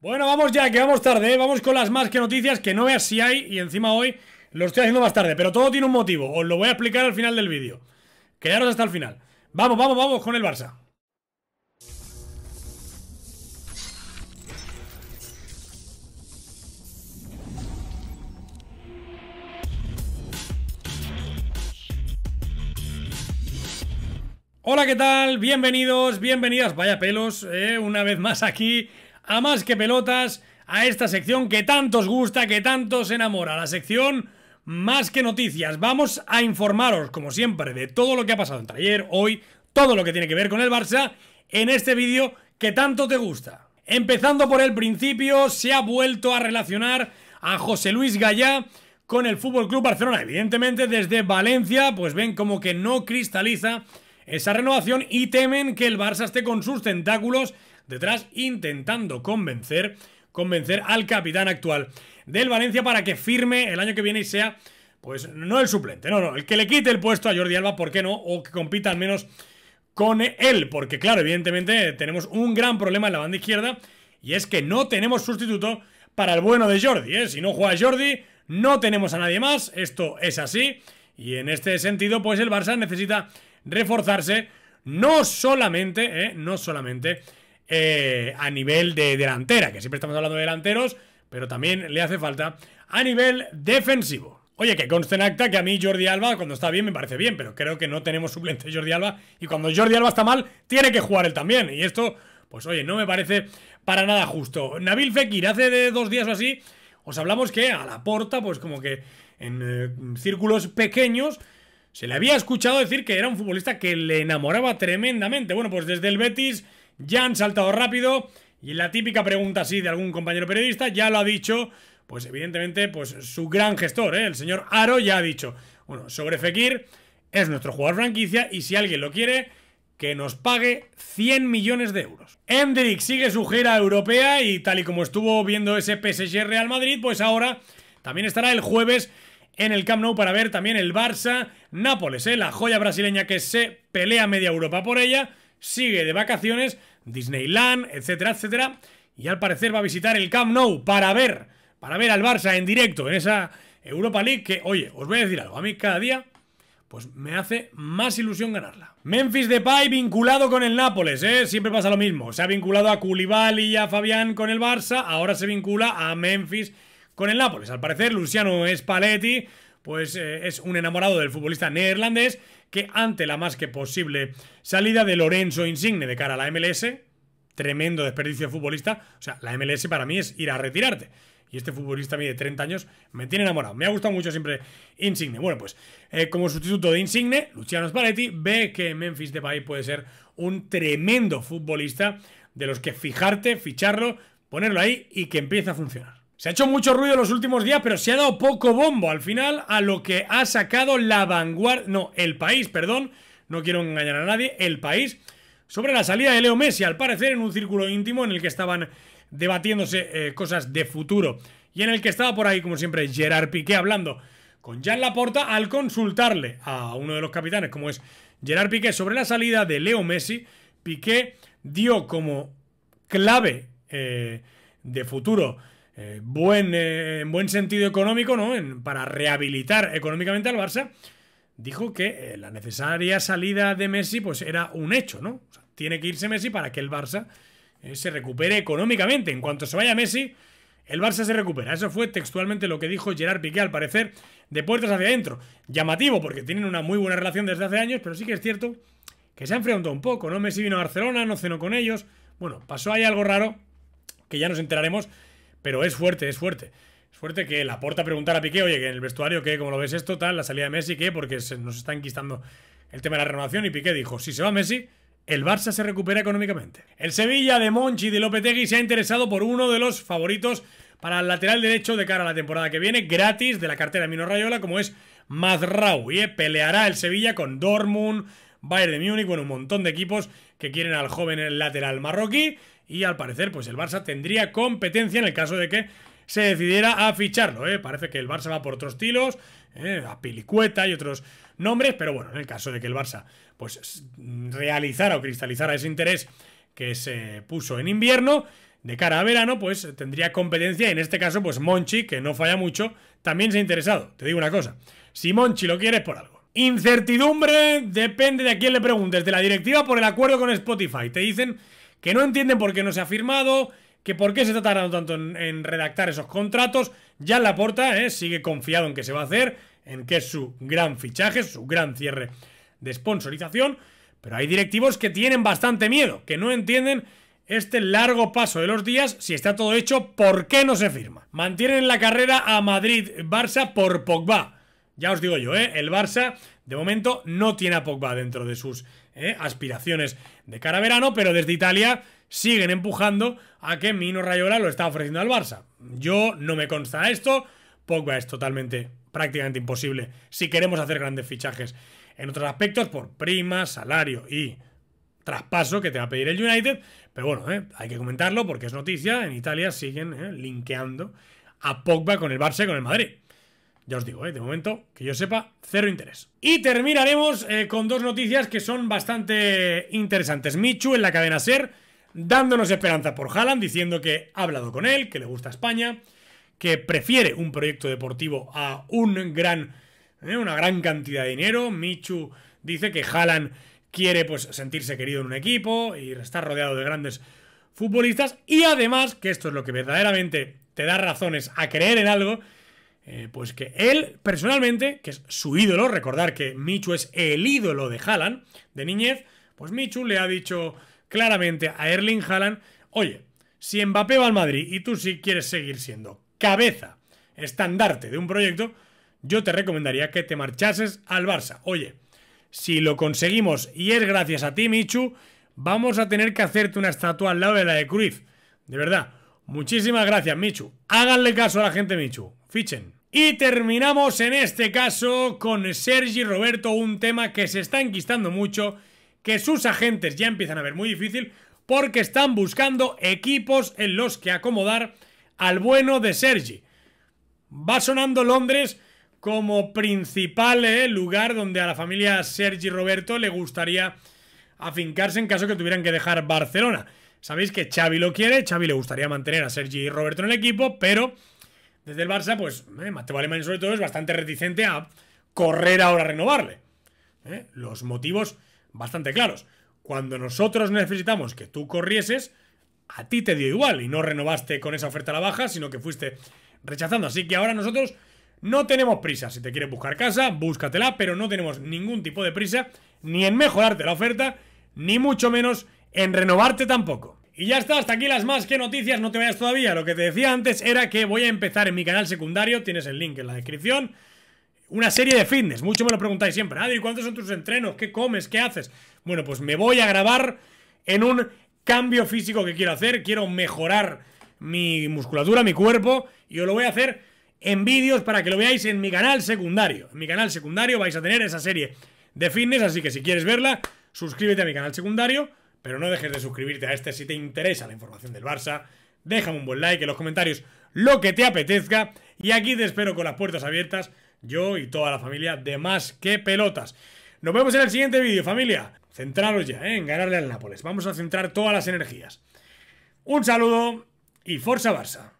Bueno, vamos ya, que vamos tarde, ¿eh? vamos con las más que noticias que no veas si hay y encima hoy lo estoy haciendo más tarde, pero todo tiene un motivo, os lo voy a explicar al final del vídeo. Quedaros hasta el final. Vamos, vamos, vamos con el Barça. Hola, ¿qué tal? Bienvenidos, bienvenidas, vaya pelos, ¿eh? una vez más aquí a más que pelotas a esta sección que tanto os gusta, que tanto os enamora, la sección más que noticias. Vamos a informaros, como siempre, de todo lo que ha pasado entre ayer, hoy, todo lo que tiene que ver con el Barça en este vídeo que tanto te gusta. Empezando por el principio, se ha vuelto a relacionar a José Luis Gallá con el FC Club Barcelona. Evidentemente, desde Valencia, pues ven como que no cristaliza esa renovación y temen que el Barça esté con sus tentáculos detrás intentando convencer, convencer al capitán actual del Valencia para que firme el año que viene y sea, pues no el suplente, no, no, el que le quite el puesto a Jordi Alba, ¿por qué no? O que compita al menos con él, porque claro, evidentemente tenemos un gran problema en la banda izquierda y es que no tenemos sustituto para el bueno de Jordi, ¿eh? Si no juega Jordi, no tenemos a nadie más, esto es así y en este sentido, pues el Barça necesita reforzarse no solamente, eh, no solamente eh, a nivel de delantera, que siempre estamos hablando de delanteros, pero también le hace falta a nivel defensivo. Oye, que conste en acta que a mí Jordi Alba, cuando está bien, me parece bien, pero creo que no tenemos suplente Jordi Alba. Y cuando Jordi Alba está mal, tiene que jugar él también. Y esto, pues oye, no me parece para nada justo. Nabil Fekir, hace de dos días o así, os hablamos que a la porta, pues como que en eh, círculos pequeños, se le había escuchado decir que era un futbolista que le enamoraba tremendamente. Bueno, pues desde el Betis ya han saltado rápido y la típica pregunta así de algún compañero periodista ya lo ha dicho, pues evidentemente, pues su gran gestor, ¿eh? el señor Aro ya ha dicho, bueno, sobre Fekir es nuestro jugador franquicia y si alguien lo quiere, que nos pague 100 millones de euros. Hendrick sigue su gira europea y tal y como estuvo viendo ese PSG Real Madrid, pues ahora también estará el jueves en el Camp Nou para ver también el Barça Nápoles, ¿eh? la joya brasileña que se pelea media Europa por ella sigue de vacaciones, Disneyland, etcétera, etcétera. Y al parecer va a visitar el Camp Nou para ver, para ver al Barça en directo en esa Europa League que, oye, os voy a decir algo, a mí cada día pues me hace más ilusión ganarla. Memphis Depay vinculado con el Nápoles, ¿eh? Siempre pasa lo mismo. Se ha vinculado a Koulibaly y a Fabián con el Barça, ahora se vincula a Memphis con el Nápoles. Al parecer, Luciano Spalletti pues eh, es un enamorado del futbolista neerlandés que ante la más que posible salida de Lorenzo Insigne de cara a la MLS, tremendo desperdicio de futbolista, o sea, la MLS para mí es ir a retirarte. Y este futbolista a mí de 30 años me tiene enamorado. Me ha gustado mucho siempre Insigne. Bueno, pues eh, como sustituto de Insigne, Luciano Spalletti ve que Memphis Depay puede ser un tremendo futbolista de los que fijarte, ficharlo, ponerlo ahí y que empiece a funcionar. Se ha hecho mucho ruido en los últimos días, pero se ha dado poco bombo al final a lo que ha sacado la vanguardia, no, el país, perdón, no quiero engañar a nadie, el país, sobre la salida de Leo Messi, al parecer en un círculo íntimo en el que estaban debatiéndose eh, cosas de futuro y en el que estaba por ahí, como siempre, Gerard Piqué hablando con Jan Laporta al consultarle a uno de los capitanes, como es Gerard Piqué, sobre la salida de Leo Messi. Piqué dio como clave eh, de futuro eh, buen, en eh, buen sentido económico, ¿no? para rehabilitar económicamente al Barça, dijo que eh, la necesaria salida de Messi pues era un hecho, ¿no? tiene que irse Messi para que el Barça se recupere económicamente. En cuanto se vaya Messi, el Barça se recupera. Eso fue textualmente lo que dijo Gerard Piqué, al parecer, de puertas hacia adentro. Llamativo, porque tienen una muy buena relación desde hace años, pero sí que es cierto que se ha enfrentado un poco, ¿no? Messi vino a Barcelona, no cenó con ellos. Bueno, pasó ahí algo raro, que ya nos enteraremos pero es fuerte, es fuerte. Es fuerte que la porta preguntar a Piqué, oye, que en el vestuario, que como lo ves esto, tal, la salida de Messi, que porque nos está enquistando el tema de la renovación. Y Piqué dijo: si se va Messi, el Barça se recupera económicamente. El Sevilla de Monchi de Lopetegui se ha interesado por uno de los favoritos para el lateral derecho de cara a la temporada que viene, gratis de la cartera de Mino Rayola, como es Mazraoui. Y eh, peleará el Sevilla con Dortmund, Bayern de Múnich, bueno, un montón de equipos que quieren al joven lateral marroquí y al parecer pues el Barça tendría competencia en el caso de que se decidiera a ficharlo. ¿eh? Parece que el Barça va por otros tilos, ¿eh? a Pilicueta y otros nombres, pero bueno, en el caso de que el Barça pues realizara o cristalizara ese interés que se puso en invierno, de cara a verano, pues tendría competencia y en este caso pues Monchi, que no falla mucho, también se ha interesado. Te digo una cosa, si Monchi lo quiere es por algo. Incertidumbre depende de a quién le preguntes, de la directiva por el acuerdo con Spotify. Te dicen que no entienden por qué no se ha firmado, que por qué se está tardando tanto en, redactar esos contratos. Ya la ¿eh? sigue confiado en que se va a hacer, en que es su gran fichaje, su gran cierre de sponsorización. Pero hay directivos que tienen bastante miedo, que no entienden este largo paso de los días, si está todo hecho, ¿por qué no se firma? Mantienen la carrera a Madrid-Barça por Pogba. Ya os digo yo, ¿eh? el Barça de momento no tiene a Pogba dentro de sus eh, aspiraciones de cara a verano, pero desde Italia siguen empujando a que Mino Rayola lo está ofreciendo al Barça. Yo no me consta esto, Pogba es totalmente, prácticamente imposible si queremos hacer grandes fichajes en otros aspectos por prima, salario y traspaso que te va a pedir el United. Pero bueno, eh, hay que comentarlo porque es noticia. En Italia siguen eh, linkeando a Pogba con el Barça y con el Madrid. Ya os digo, ¿eh? de momento, que yo sepa, cero interés. Y terminaremos eh, con dos noticias que son bastante interesantes. Michu en la cadena Ser, dándonos esperanza por Haaland, diciendo que ha hablado con él, que le gusta España, que prefiere un proyecto deportivo a un gran, eh, una gran cantidad de dinero. Michu dice que Haaland quiere pues, sentirse querido en un equipo y estar rodeado de grandes futbolistas. Y además, que esto es lo que verdaderamente te da razones a creer en algo, eh, pues que él personalmente, que es su ídolo, recordar que Michu es el ídolo de Haaland, de niñez, pues Michu le ha dicho claramente a Erling Haaland, oye, si Mbappé va al Madrid y tú sí quieres seguir siendo cabeza, estandarte de un proyecto, yo te recomendaría que te marchases al Barça. Oye, si lo conseguimos y es gracias a ti, Michu, vamos a tener que hacerte una estatua al lado de la de Cruz. De verdad, muchísimas gracias, Michu. Háganle caso a la gente, Michu. Fichen. Y terminamos en este caso con Sergi Roberto, un tema que se está enquistando mucho, que sus agentes ya empiezan a ver muy difícil, porque están buscando equipos en los que acomodar al bueno de Sergi. Va sonando Londres como principal eh, lugar donde a la familia Sergi Roberto le gustaría afincarse en caso que tuvieran que dejar Barcelona. Sabéis que Xavi lo quiere, Xavi le gustaría mantener a Sergi Roberto en el equipo, pero desde el Barça, pues Mateo Alemán sobre todo es bastante reticente a correr ahora a renovarle. ¿eh? Los motivos bastante claros. Cuando nosotros necesitamos que tú corrieses, a ti te dio igual y no renovaste con esa oferta a la baja, sino que fuiste rechazando. Así que ahora nosotros no tenemos prisa. Si te quieres buscar casa, búscatela, pero no tenemos ningún tipo de prisa ni en mejorarte la oferta, ni mucho menos en renovarte tampoco. Y ya está, hasta aquí las más que noticias, no te vayas todavía. Lo que te decía antes era que voy a empezar en mi canal secundario, tienes el link en la descripción, una serie de fitness. Mucho me lo preguntáis siempre, Adri, ¿cuántos son tus entrenos? ¿Qué comes? ¿Qué haces? Bueno, pues me voy a grabar en un cambio físico que quiero hacer, quiero mejorar mi musculatura, mi cuerpo, y os lo voy a hacer en vídeos para que lo veáis en mi canal secundario. En mi canal secundario vais a tener esa serie de fitness, así que si quieres verla, suscríbete a mi canal secundario pero no dejes de suscribirte a este si te interesa la información del Barça. Deja un buen like en los comentarios lo que te apetezca. Y aquí te espero con las puertas abiertas, yo y toda la familia de Más que Pelotas. Nos vemos en el siguiente vídeo, familia. Centraros ya ¿eh? en ganarle al Nápoles. Vamos a centrar todas las energías. Un saludo y Forza Barça.